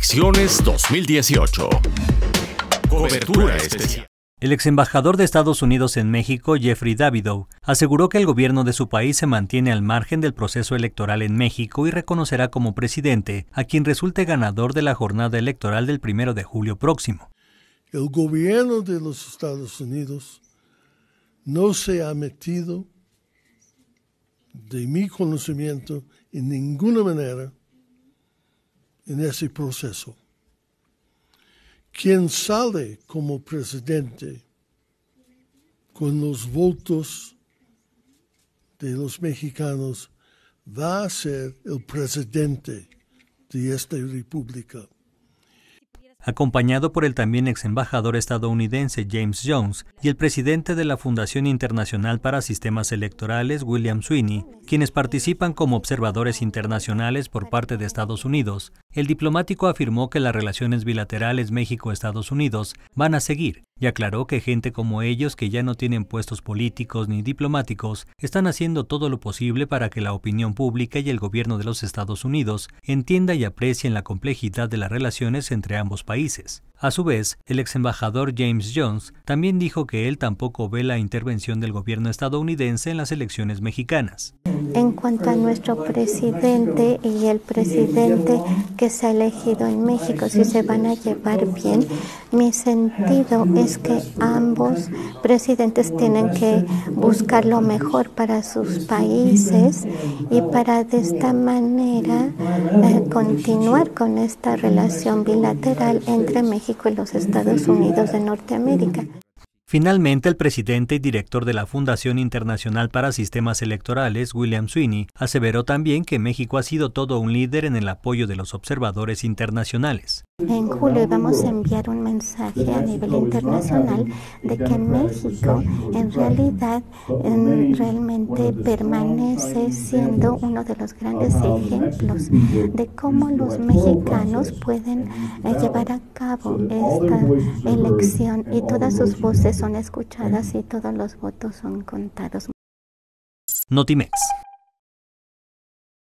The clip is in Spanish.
Elecciones 2018. Cobertura especial. El ex embajador de Estados Unidos en México, Jeffrey Davidow, aseguró que el gobierno de su país se mantiene al margen del proceso electoral en México y reconocerá como presidente a quien resulte ganador de la jornada electoral del primero de julio próximo. El gobierno de los Estados Unidos no se ha metido, de mi conocimiento, en ninguna manera en ese proceso. Quien sale como presidente con los votos de los mexicanos va a ser el presidente de esta república acompañado por el también ex embajador estadounidense James Jones y el presidente de la Fundación Internacional para Sistemas Electorales, William Sweeney, quienes participan como observadores internacionales por parte de Estados Unidos, el diplomático afirmó que las relaciones bilaterales México-Estados Unidos van a seguir y aclaró que gente como ellos que ya no tienen puestos políticos ni diplomáticos están haciendo todo lo posible para que la opinión pública y el gobierno de los Estados Unidos entienda y aprecien la complejidad de las relaciones entre ambos países. A su vez, el ex embajador James Jones también dijo que él tampoco ve la intervención del gobierno estadounidense en las elecciones mexicanas. En cuanto a nuestro presidente y el presidente que se ha elegido en México, si se van a llevar bien, mi sentido es que ambos presidentes tienen que buscar lo mejor para sus países y para de esta manera eh, continuar con esta relación bilateral entre México los Estados Unidos de Norteamérica. Finalmente, el presidente y director de la Fundación Internacional para Sistemas Electorales, William Sweeney, aseveró también que México ha sido todo un líder en el apoyo de los observadores internacionales. En julio vamos a enviar un mensaje a nivel internacional de que México en realidad realmente permanece siendo uno de los grandes ejemplos de cómo los mexicanos pueden eh, llevar a cabo esta elección y todas sus voces son escuchadas y todos los votos son contados. Notimex.